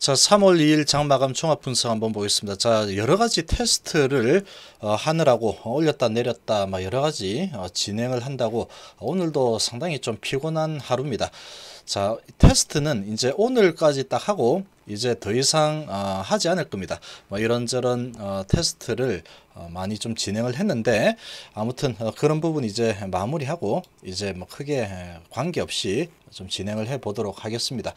자, 3월 2일 장마감 종합 분석 한번 보겠습니다. 자, 여러 가지 테스트를 어, 하느라고 어, 올렸다 내렸다 막 여러 가지 어, 진행을 한다고 오늘도 상당히 좀 피곤한 하루입니다. 자, 테스트는 이제 오늘까지 딱 하고 이제 더 이상 하지 않을 겁니다. 뭐 이런저런 테스트를 어, 많이 좀 진행을 했는데 아무튼 어, 그런 부분 이제 마무리하고 이제 뭐 크게 관계없이 좀 진행을 해 보도록 하겠습니다.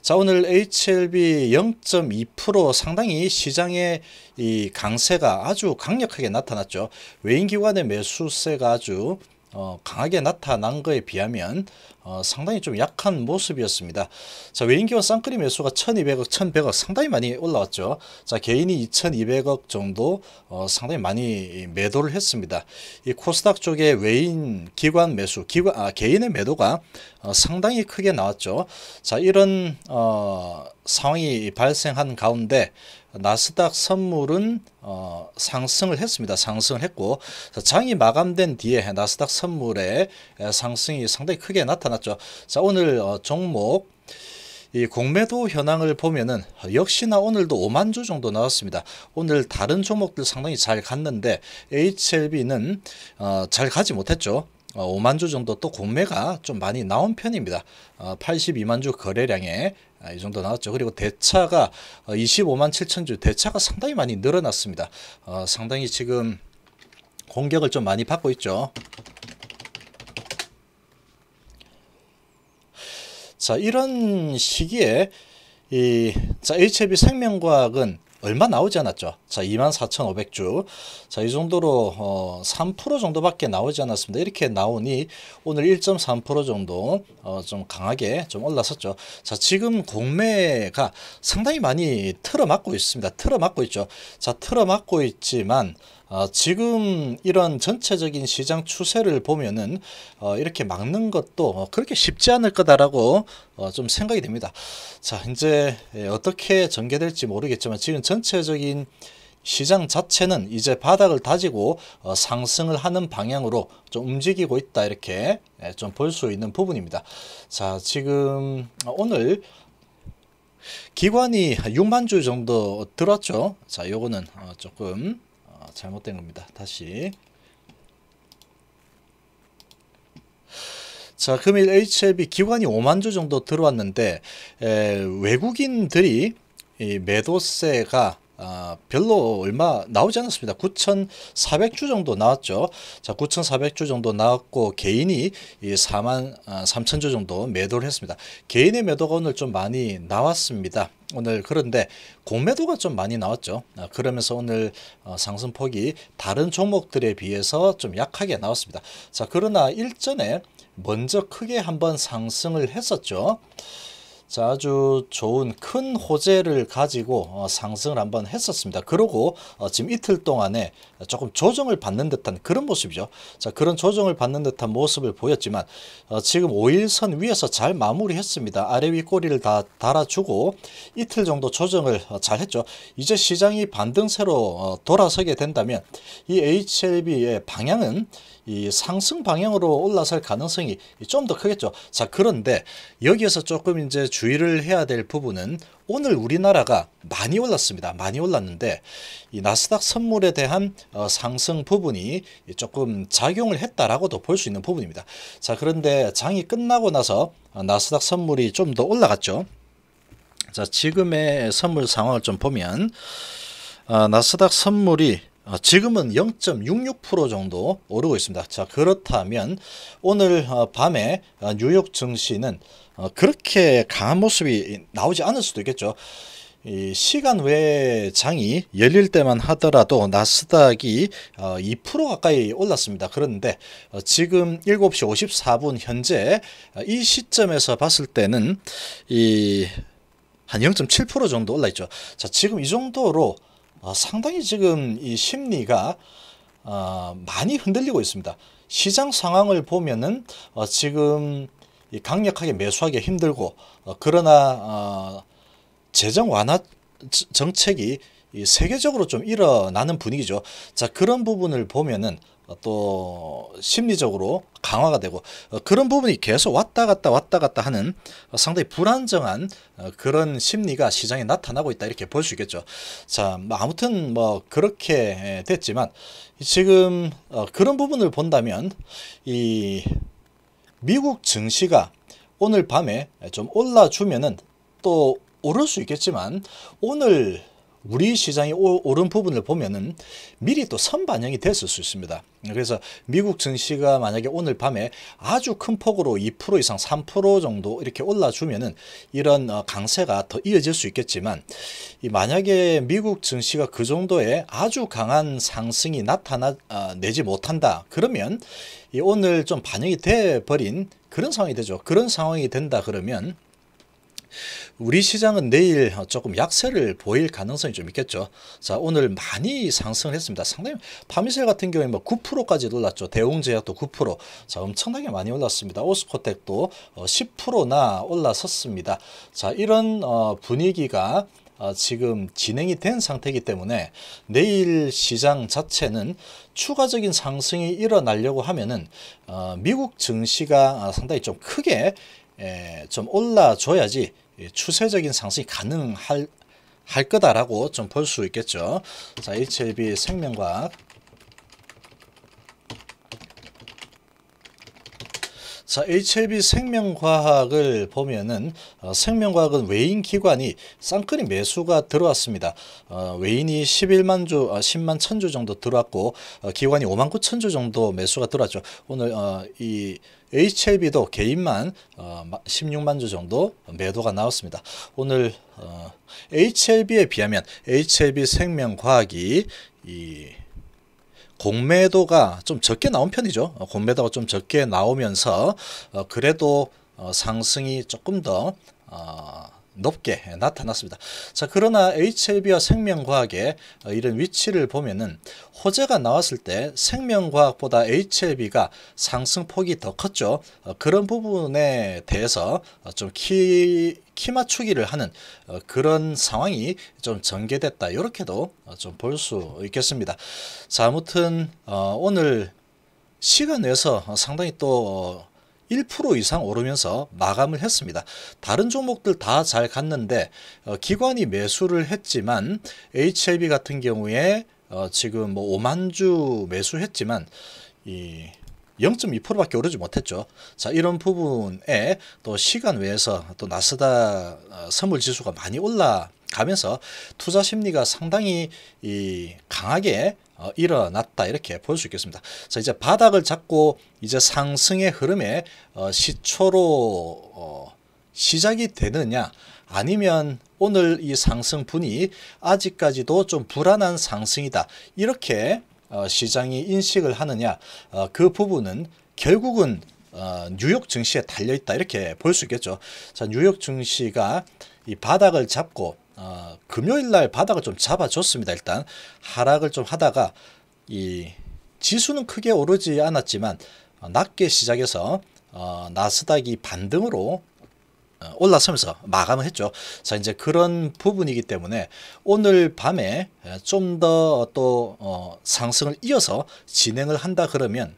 자 오늘 HLB 0.2% 상당히 시장의 이 강세가 아주 강력하게 나타났죠. 외인기관의 매수세가 아주 어, 강하게 나타난 거에 비하면 어, 상당히 좀 약한 모습이었습니다. 자, 외인기와 쌍끌이 매수가 1200억, 1100억 상당히 많이 올라왔죠. 자, 개인이 2200억 정도 어, 상당히 많이 매도를 했습니다. 이 코스닥 쪽에 외인 기관 매수, 기관, 아, 개인의 매도가 어, 상당히 크게 나왔죠. 자, 이런 어, 상황이 발생한 가운데 나스닥 선물은 어, 상승을 했습니다. 상승을 했고 장이 마감된 뒤에 나스닥 선물의 상승이 상당히 크게 나타났죠. 자 오늘 어, 종목 이 공매도 현황을 보면은 역시나 오늘도 5만 주 정도 나왔습니다. 오늘 다른 종목들 상당히 잘 갔는데 HLB는 어, 잘 가지 못했죠. 5만 어, 주 정도 또 공매가 좀 많이 나온 편입니다. 82만 어, 주 거래량에 아, 이 정도 나왔죠. 그리고 대차가 25만 7천 주 대차가 상당히 많이 늘어났습니다. 어, 상당히 지금 공격을 좀 많이 받고 있죠. 자 이런 시기에 이, 자, HIV e 생명과학은 얼마 나오지 않았죠. 자, 24,500주. 자, 이 정도로 어, 3% 정도밖에 나오지 않았습니다. 이렇게 나오니 오늘 1.3% 정도 어, 좀 강하게 좀 올랐었죠. 자, 지금 공매가 상당히 많이 틀어막고 있습니다. 틀어막고 있죠. 자, 틀어막고 있지만 아, 지금 이런 전체적인 시장 추세를 보면은 어, 이렇게 막는 것도 어, 그렇게 쉽지 않을 거다라고 어, 좀 생각이 됩니다. 자 이제 예, 어떻게 전개될지 모르겠지만 지금 전체적인 시장 자체는 이제 바닥을 다지고 어, 상승을 하는 방향으로 좀 움직이고 있다 이렇게 예, 좀볼 수 있는 부분입니다. 자 지금 오늘 기관이 6만 주 정도 들었죠. 자 요거는 어, 조금 잘못된 겁니다. 다시 자, 금일 HLB 기관이 5만 주 정도 들어왔는데 에, 외국인들이 이 매도세가 아, 별로 얼마 나오지 않았습니다. 9,400주 정도 나왔죠. 자, 9,400주 정도 나왔고 개인이 이 4만 아, 3,000주 정도 매도를 했습니다. 개인의 매도가 오늘 좀 많이 나왔습니다. 오늘 그런데 공매도가 좀 많이 나왔죠. 아, 그러면서 오늘 어, 상승폭이 다른 종목들에 비해서 좀 약하게 나왔습니다. 자, 그러나 일전에 먼저 크게 한번 상승을 했었죠. 자, 아주 좋은 큰 호재를 가지고 어, 상승을 한번 했었습니다. 그러고 어, 지금 이틀 동안에 조금 조정을 받는 듯한 그런 모습이죠. 자, 그런 조정을 받는 듯한 모습을 보였지만 어, 지금 5일선 위에서 잘 마무리했습니다. 아래 위 꼬리를 다 달아주고 이틀 정도 조정을 어, 잘 했죠. 이제 시장이 반등세로 어, 돌아서게 된다면 이 HLB의 방향은 이 상승 방향으로 올라설 가능성이 좀 더 크겠죠. 자, 그런데 여기에서 조금 이제 주의를 해야 될 부분은 오늘 우리나라가 많이 올랐습니다. 많이 올랐는데 이 나스닥 선물에 대한 어, 상승 부분이 조금 작용을 했다라고도 볼 수 있는 부분입니다. 자 그런데 장이 끝나고 나서 나스닥 선물이 좀 더 올라갔죠. 자 지금의 선물 상황을 좀 보면 아, 나스닥 선물이 어, 지금은 0.66% 정도 오르고 있습니다. 자 그렇다면 오늘 어, 밤에 어, 뉴욕 증시는 그렇게 강한 모습이 나오지 않을 수도 있겠죠. 시간 외 장이 열릴 때만 하더라도 나스닥이 2% 가까이 올랐습니다. 그런데 지금 7시 54분 현재 이 시점에서 봤을 때는 이한0.7% 정도 올라있죠. 자, 지금 이 정도로 어, 상당히 지금 이 심리가 어, 많이 흔들리고 있습니다. 시장 상황을 보면은 어, 지금 강력하게 매수하기 힘들고 그러나 재정 완화 정책이 세계적으로 좀 일어나는 분위기죠. 자 그런 부분을 보면은 또 심리적으로 강화가 되고 어, 그런 부분이 계속 왔다 갔다 왔다 갔다 하는 어, 상당히 불안정한 어, 그런 심리가 시장에 나타나고 있다 이렇게 볼 수 있겠죠. 자 뭐 아무튼 뭐 그렇게 예, 됐지만 지금 그런 부분을 본다면 이 미국 증시가 오늘 밤에 좀 올라주면은 또 오를 수 있겠지만 오늘 우리 시장이 오른 부분을 보면은 미리 또 선반영이 됐을 수 있습니다. 그래서 미국 증시가 만약에 오늘 밤에 아주 큰 폭으로 2% 이상 3% 정도 이렇게 올라주면은 이런 어, 강세가 더 이어질 수 있겠지만 만약에 미국 증시가 그 정도의 아주 강한 상승이 나타나내지 어, 못한다 그러면 오늘 좀 반영이 돼 버린 그런 상황이 되죠. 그런 상황이 된다 그러면 우리 시장은 내일 조금 약세를 보일 가능성이 좀 있겠죠. 자, 오늘 많이 상승을 했습니다. 상당히 파미셀 같은 경우에 9%까지 뭐 올랐죠. 대웅제약도 9%. 자, 엄청나게 많이 올랐습니다. 오스코텍도 10%나 어, 올라섰습니다. 자, 이런 어, 분위기가 어, 지금 진행이 된 상태이기 때문에 내일 시장 자체는 추가적인 상승이 일어나려고 하면은 미국 증시가 아, 상당히 좀 크게 좀 올라줘야지 추세적인 상승이 가능할 할 거다라고 좀 볼 수 있겠죠. 자, HLB 생명과학 자, HLB 생명과학을 보면은 어, 생명과학은 외인 기관이 쌍끌이 매수가 들어왔습니다. 어, 외인이 11만 주, 어, 10만 천 주 정도 들어왔고 어, 기관이 5만 9천 주 정도 매수가 들어왔죠. 오늘 어, 이 HLB도 개인만 16만 어, 주 정도 매도가 나왔습니다. 오늘 어, HLB에 비하면 HLB 생명과학이 이 공매도가 좀 적게 나온 편이죠. 어, 공매도가 좀 적게 나오면서 그래도 상승이 조금 더 높게 나타났습니다. 자, 그러나 HLB와 생명과학의 어, 이런 위치를 보면은 호재가 나왔을 때 생명과학보다 HLB가 상승폭이 더 컸죠. 어, 그런 부분에 대해서 어, 좀 키, 키 맞추기를 하는 그런 상황이 좀 전개됐다. 이렇게도 좀 볼 수 있겠습니다. 자, 아무튼 오늘 시간 내서 상당히 또1% 이상 오르면서 마감을 했습니다. 다른 종목들 다 잘 갔는데 어, 기관이 매수를 했지만 HLB 같은 경우에 어, 지금 뭐 5만 주 매수했지만 이 0.2%밖에 오르지 못했죠. 자 이런 부분에 또 시간 외에서 또 나스닥 어, 선물 지수가 많이 올라가면서 투자 심리가 상당히 이 강하게 어, 일어났다 이렇게 볼 수 있겠습니다. 자 이제 바닥을 잡고 이제 상승의 흐름에 어, 시초로 어, 시작이 되느냐 아니면 오늘 이 상승분이 아직까지도 좀 불안한 상승이다 이렇게 시장이 인식을 하느냐 그 부분은 결국은 뉴욕 증시에 달려있다 이렇게 볼 수 있겠죠. 자 뉴욕 증시가 이 바닥을 잡고 어, 금요일 날 바닥을 좀 잡아줬습니다. 일단 하락을 좀 하다가 이 지수는 크게 오르지 않았지만 어, 낮게 시작해서 어, 나스닥이 반등으로 어, 올라서면서 마감을 했죠. 자 이제 그런 부분이기 때문에 오늘 밤에 어, 좀더또 어, 상승을 이어서 진행을 한다 그러면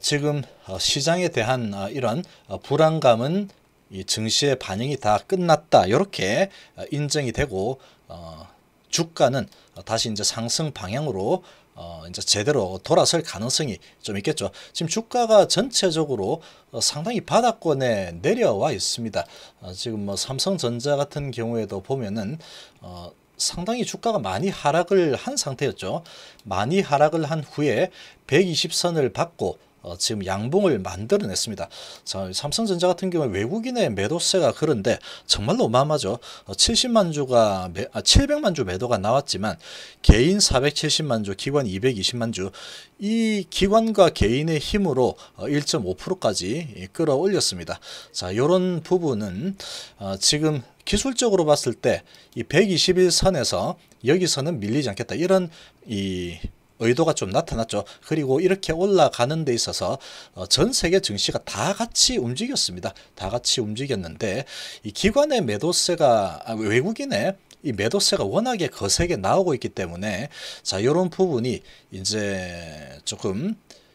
지금 시장에 대한 이런 불안감은 이 증시의 반영이 다 끝났다 이렇게 어, 인정이 되고 어, 주가는 다시 이제 상승 방향으로 어, 이제 제대로 돌아설 가능성이 좀 있겠죠. 지금 주가가 전체적으로 어, 상당히 바닥권에 내려와 있습니다. 어, 지금 뭐 삼성전자 같은 경우에도 보면은 어, 상당히 주가가 많이 하락을 한 상태였죠. 많이 하락을 한 후에 120선을 받고 어, 지금 양봉을 만들어냈습니다. 자, 삼성전자 같은 경우에 외국인의 매도세가 그런데 정말로 어마어마죠. 어, 70만 주가 매, 아, 700만 주 매도가 나왔지만 개인 470만 주, 기관 220만 주이 기관과 개인의 힘으로 1.5%까지 어, 예, 끌어올렸습니다. 자, 이런 부분은 어, 지금 기술적으로 봤을 때 이 121선에서 여기서는 밀리지 않겠다 이런 이 의도가 좀 나타났죠. 그리고 이렇게 올라가는 데 있어서 어, 전 세계 증시가 다 같이 움직였습니다. 다 같이 움직였는데 이 기관의 매도세가 아, 외국인의 이 매도세가 워낙에 거세게 나오고 있기 때문에 자 이런 부분이 이제 조금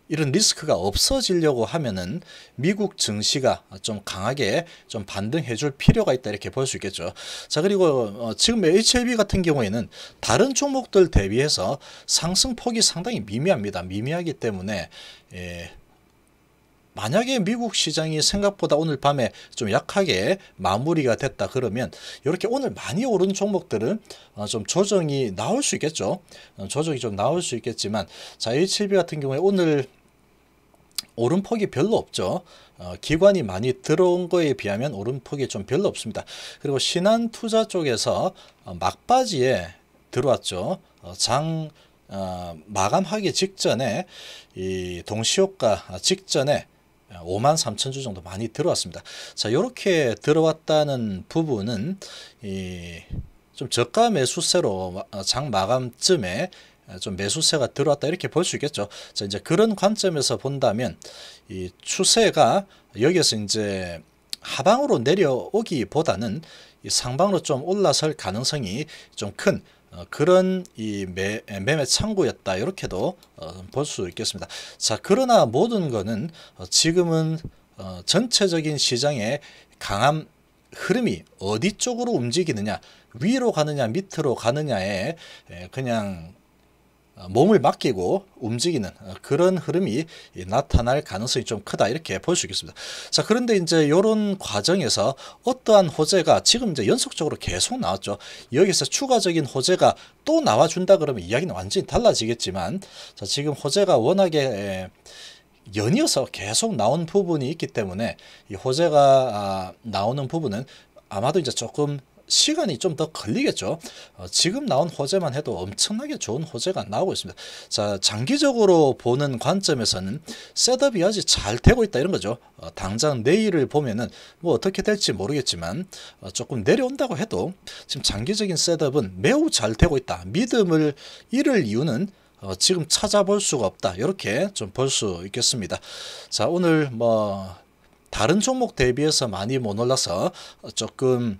이런 리스크가 없어지려고 하면은 미국 증시가 좀 강하게 좀 반등해 줄 필요가 있다 이렇게 볼 수 있겠죠. 자, 그리고 어, 지금 HLB 같은 경우에는 다른 종목들 대비해서 상승폭이 상당히 미미합니다. 미미하기 때문에 예, 만약에 미국 시장이 생각보다 오늘 밤에 좀 약하게 마무리가 됐다 그러면 이렇게 오늘 많이 오른 종목들은 어, 좀 조정이 나올 수 있겠죠. 어, 조정이 좀 나올 수 있겠지만 자 HB 같은 경우에 오늘 오름폭이 별로 없죠. 어, 기관이 많이 들어온 거에 비하면 오름폭이 좀 별로 없습니다. 그리고 신한투자 쪽에서 어, 막바지에 들어왔죠. 어, 장 어, 마감하기 직전에 이 동시효과 직전에 5만 3천 주 정도 많이 들어왔습니다. 자, 이렇게 들어왔다는 부분은 이좀 저가 매수세로 장 마감쯤에 아, 좀 매수세가 들어왔다 이렇게 볼 수 있겠죠. 자, 이제 그런 관점에서 본다면 이 추세가 여기서 이제 하방으로 내려오기보다는 상방으로 좀 올라설 가능성이 좀큰 어, 그런 이 매, 매매 창구였다 이렇게도 어, 볼수 있겠습니다. 자 그러나 모든 거는 어, 지금은 어, 전체적인 시장의 강함 흐름이 어디 쪽으로 움직이느냐 위로 가느냐 밑으로 가느냐에 에, 그냥 어, 몸을 맡기고 움직이는 어, 그런 흐름이 나타날 가능성이 좀 크다 이렇게 볼 수 있겠습니다. 자 그런데 이제 이런 과정에서 어떠한 호재가 지금 이제 연속적으로 계속 나왔죠. 여기서 추가적인 호재가 또 나와준다 그러면 이야기는 완전히 달라지겠지만 자 지금 호재가 워낙에 연이어서 계속 나온 부분이 있기 때문에 이 호재가 아, 나오는 부분은 아마도 이제 조금 시간이 좀 더 걸리겠죠. 어, 지금 나온 호재만 해도 엄청나게 좋은 호재가 나오고 있습니다. 자, 장기적으로 보는 관점에서는 셋업이 아직 잘 되고 있다 이런 거죠. 어, 당장 내일을 보면은 뭐 어떻게 될지 모르겠지만 어, 조금 내려온다고 해도 지금 장기적인 셋업은 매우 잘 되고 있다. 믿음을 잃을 이유는 어, 지금 찾아볼 수가 없다. 이렇게 좀 볼 수 있겠습니다. 자, 오늘 뭐 다른 종목 대비해서 많이 못 올라서 조금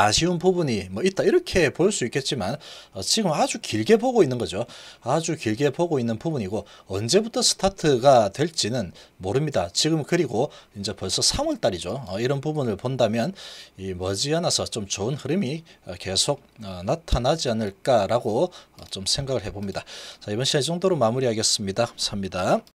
아쉬운 부분이 뭐 있다 이렇게 볼 수 있겠지만 어, 지금 아주 길게 보고 있는 거죠. 아주 길게 보고 있는 부분이고 언제부터 스타트가 될지는 모릅니다. 지금 그리고 이제 벌써 3월 달이죠. 어, 이런 부분을 본다면 이 머지않아서 좀 좋은 흐름이 어, 계속 어, 나타나지 않을까라고 어, 좀 생각을 해봅니다. 자 이번 시간 이 정도로 마무리하겠습니다. 감사합니다.